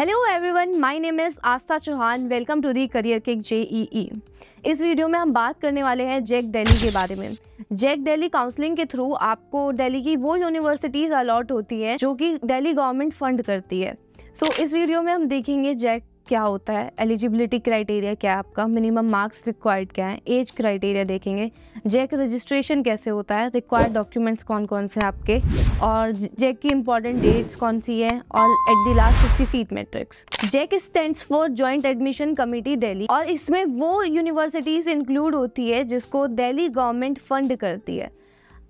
hello everyone my name is Aastha Chauhan welcome to the career kick ई इस वीडियो में हम बात करने वाले हैं जैक दिल्ली के बारे में जैक दिल्ली काउंसलिंग के थ्रू आपको दिल्ली की वो यूनिवर्सिटीज़ अलॉट होती है जो कि दिल्ली गवर्नमेंट फंड करती है सो so, इस वीडियो में हम देखेंगे जैक क्या होता है एलिजिबिलिटी क्राइटेरिया क्या है आपका मिनिमम मार्क्स रिक्वायर्ड क्या है एज क्राइटेरिया देखेंगे जैक रजिस्ट्रेशन कैसे होता है रिक्वायर्ड डॉक्यूमेंट्स कौन कौन से हैं आपके और जैक की इंपॉर्टेंट डेट्स कौन सी है और एट दी लास्ट उसकी seat matrix JAC stand for joint admission committee Delhi और इसमें वो यूनिवर्सिटीज़ इंक्लूड होती है जिसको दिल्ली गवर्नमेंट फंड करती है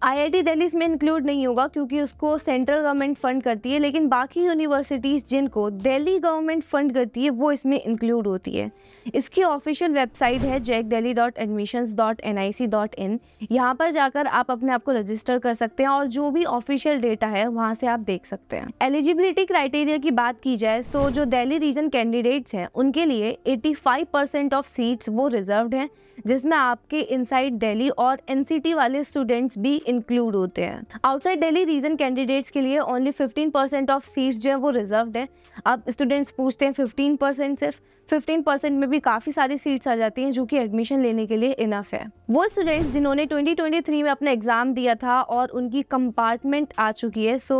आईआईटी दिल्ली इसमें इंक्लूड नहीं होगा क्योंकि उसको सेंट्रल गवर्नमेंट फ़ंड करती है लेकिन बाकी यूनिवर्सिटीज़ जिनको दिल्ली गवर्नमेंट फ़ंड करती है वो इसमें इंक्लूड होती है इसकी ऑफिशियल वेबसाइट है JAC Delhi dot admission dot N I C dot in यहाँ पर जाकर आप अपने आप को रजिस्टर कर सकते हैं और जो भी ऑफिशियल डेटा है वहाँ से आप देख सकते हैं एलिजिबिलिटी क्राइटेरिया की बात की जाए सो जो दिल्ली रीजन कैंडिडेट्स हैं उनके लिए eighty five percent of seats वो रिजर्व हैं जिसमें आपके इनसाइड दिल्ली और एनसीटी वाले स्टूडेंट्स भी इंक्लूड होते हैं आउटसाइड दिल्ली रीजन कैंडिडेट्स के लिए ओनली 15 परसेंट ऑफ सीट्स जो है वो रिजर्व हैं अब स्टूडेंट्स पूछते हैं 15 परसेंट सिर्फ 15 परसेंट में भी काफ़ी सारी सीट्स आ जाती हैं जो कि एडमिशन लेने के लिए इनफ है वो स्टूडेंट्स जिन्होंने 2023 में अपना एग्ज़ाम दिया था और उनकी कंपार्टमेंट आ चुकी है सो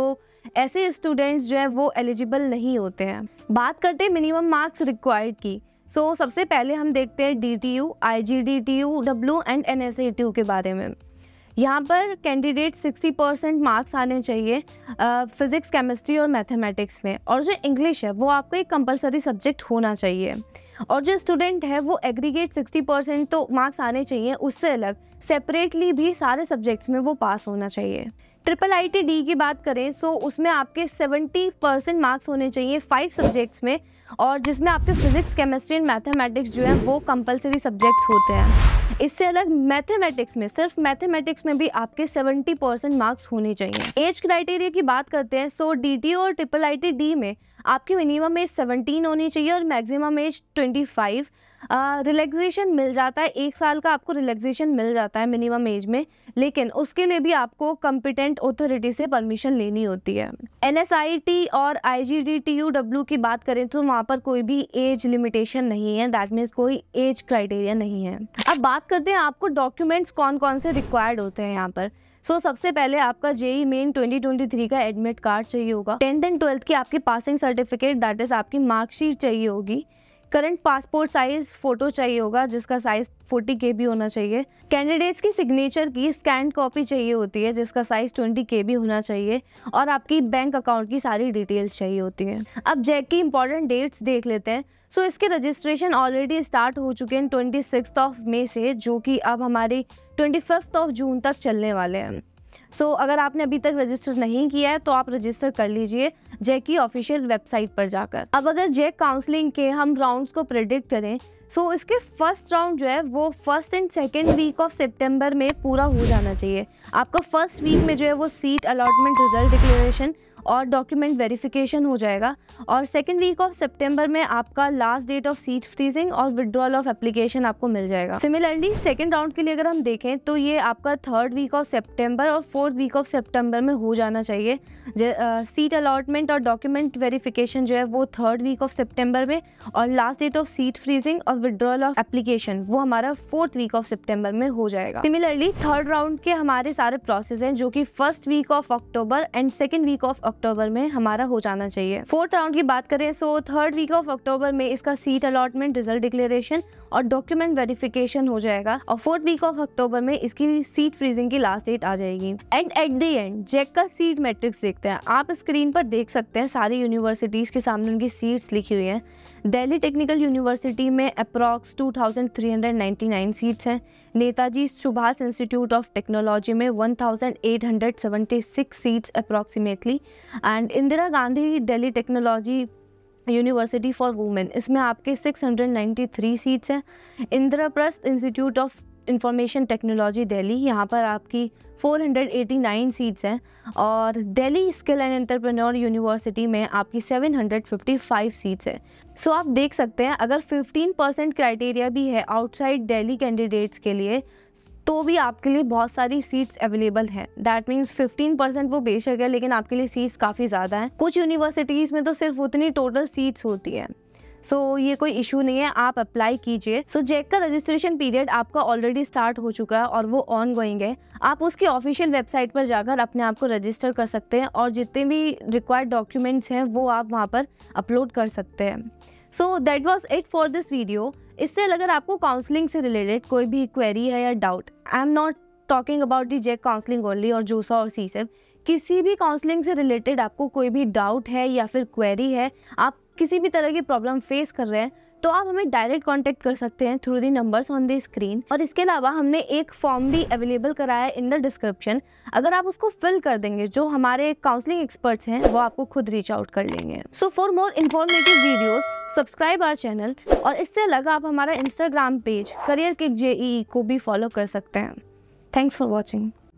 ऐसे स्टूडेंट्स जो है वो एलिजिबल नहीं होते हैं बात करते हैं मिनिमम मार्क्स रिक्वायर्ड की सो so, सबसे पहले हम देखते हैं D T U I G D T U W and N S A T U के बारे में यहाँ पर कैंडिडेट 60 परसेंट मार्क्स आने चाहिए फिज़िक्स केमिस्ट्री और मैथमेटिक्स में और जो इंग्लिश है वो आपका एक कंपलसरी सब्जेक्ट होना चाहिए और जो स्टूडेंट है वो एग्रीगेट 60 परसेंट तो मार्क्स आने चाहिए उससे अलग सेपरेटली भी सारे सब्जेक्ट्स में वो पास होना चाहिए ट्रिपल आई टी डी की बात करें सो उसमें आपके 70 परसेंट मार्क्स होने चाहिए फाइव सब्जेक्ट्स में और जिसमें आपके फिजिक्स केमिस्ट्री एंड मैथमेटिक्स जो है वो कंपलसरी सब्जेक्ट्स होते हैं इससे अलग मैथमेटिक्स में सिर्फ मैथमेटिक्स में भी आपके 70 परसेंट मार्क्स होने चाहिए एज क्राइटेरिया की बात करते हैं सो डी और ट्रिपल आई डी में आपकी मिनिमम एज 17 होनी चाहिए और मैक्सिमम एज 25 रिलैक्सेशन uh, मिल जाता है एक साल का आपको रिलैक्सेशन मिल जाता है मिनिमम एज में लेकिन उसके लिए भी आपको कंपिटेंट अथॉरिटी से परमिशन लेनी होती है एन और आई की बात करें तो वहाँ वहाँ पर कोई भी एज लिमिटेशन नहीं है दैट मीन्स कोई एज क्राइटेरिया नहीं है अब बात करते हैं आपको डॉक्यूमेंट्स कौन कौन से रिक्वायर्ड होते हैं यहाँ पर सो so, सबसे पहले आपका जेई मेन 2023 का एडमिट कार्ड चाहिए होगा टेंथ एंड ट्वेल्थ की आपकी पासिंग सर्टिफिकेट दैट इज आपकी मार्कशीट चाहिए होगी करंट पासपोर्ट साइज फोटो चाहिए होगा जिसका साइज 40 के होना चाहिए कैंडिडेट्स की सिग्नेचर की स्कैन कॉपी चाहिए होती है जिसका साइज 20 के होना चाहिए और आपकी बैंक अकाउंट की सारी डिटेल्स चाहिए होती है अब जैक की इंपॉर्टेंट डेट्स देख लेते हैं सो so, इसके रजिस्ट्रेशन ऑलरेडी स्टार्ट हो चुके हैं ट्वेंटी ऑफ मे से जो कि अब हमारी ट्वेंटी ऑफ जून तक चलने वाले हैं सो so, अगर आपने अभी तक रजिस्टर नहीं किया है तो आप रजिस्टर कर लीजिए जैक की ऑफिशियल वेबसाइट पर जाकर अब अगर जैक काउंसलिंग के हम राउंड्स को प्रेडिक्ट करें सो so, इसके फर्स्ट राउंड जो है वो first and second week of सितंबर में पूरा हो जाना चाहिए आपका फर्स्ट वीक में जो है वो सीट अलॉटमेंट रिजल्ट डिक्लेरेशन और डॉक्यूमेंट वेरिफिकेशन हो जाएगा और सेकेंड वीक ऑफ सितंबर में आपका last date of seat freezing और विड्रॉल ऑफ एप्लीकेशन आपको मिल जाएगा सिमिलरली सेकेंड राउंड के लिए अगर हम देखें तो ये आपका थर्ड वीक ऑफ सेप्टेम्बर और फोर्थ वीक ऑफ सेप्टेम्बर में हो जाना चाहिए सीट अलॉटमेंट और डॉक्यूमेंट वेरीफिकेशन जो है वो थर्ड वीक ऑफ सेप्टेम्बर में और last date of seat freezing और विड्रॉल ऑफ एप्लीकेशन वो हमारा फोर्थ वीक ऑफ सेप्टेम्बर में हो जाएगा सिमिलरली थर्ड राउंड के हमारे सारे प्रोसेस हैं जो कि first week of October and second week of October में हमारा हो जाना चाहिए फोर्थ राउंड की बात करें so third week of October में इसका सीट अलॉटमेंट रिजल्ट डिक्लेरेशन और डॉक्यूमेंट वेरिफिकेशन हो जाएगा और फोर्थ वीक ऑफ अक्टूबर में इसकी सीट फ्रीजिंग की लास्ट डेट आ जाएगी and at the end JAC का सीट मैट्रिक्स देखते हैं आप स्क्रीन पर देख सकते हैं सारी यूनिवर्सिटीज के सामने उनकी सीट्स लिखी हुई है दिल्ली टेक्निकल यूनिवर्सिटी में अप्रॉक्स 2,399 सीट्स हैं Netaji Subhash institute of technology में 1,876 seats approximately and Indira Gandhi Delhi technology university for women इसमें आपके 693 सीट्स हैं Indraprastha institute of information technology Delhi यहाँ पर आपकी 489 सीट्स हैं और Delhi skill and entrepreneur university में आपकी 755 सीट्स हैं सो so आप देख सकते हैं अगर 15 परसेंट क्राइटेरिया भी है आउटसाइड दिल्ली कैंडिडेट्स के लिए तो भी आपके लिए बहुत सारी सीट्स अवेलेबल हैं दैट मीन्स 15 परसेंट वो बेशक है लेकिन आपके लिए सीट्स काफ़ी ज़्यादा हैं कुछ यूनिवर्सिटीज़ में तो सिर्फ उतनी टोटल सीट्स होती हैं सो so, ये कोई इशू नहीं है आप अप्लाई कीजिए सो so, जैक का रजिस्ट्रेशन पीरियड आपका ऑलरेडी स्टार्ट हो चुका है और वो ऑन गोइंग है आप उसकी ऑफिशियल वेबसाइट पर जाकर अपने आप को रजिस्टर कर सकते हैं और जितने भी रिक्वायर्ड डॉक्यूमेंट्स हैं वो आप वहाँ पर अपलोड कर सकते हैं so that was it for this video इससे अगर आपको काउंसलिंग से रिलेटेड कोई भी क्वेरी है या doubt I am not talking about the JAC counselling only और जूसा और सी सेफ किसी भी काउंसलिंग से रिलेटेड आपको कोई भी डाउट है या फिर क्वेरी है आप किसी भी तरह की प्रॉब्लम फेस कर रहे हैं तो आप हमें डायरेक्ट कांटेक्ट कर सकते हैं through the numbers on the screen और इसके अलावा हमने एक फॉर्म भी अवेलेबल कराया है इन द डिस्क्रिप्शन अगर आप उसको फिल कर देंगे जो हमारे काउंसलिंग एक्सपर्ट्स हैं वो आपको खुद रीच आउट कर लेंगे so for more informative videos subscribe our channel और इससे अलग आप हमारा इंस्टाग्राम पेज करियर के जेई को भी फॉलो कर सकते हैं थैंक्स फॉर वॉचिंग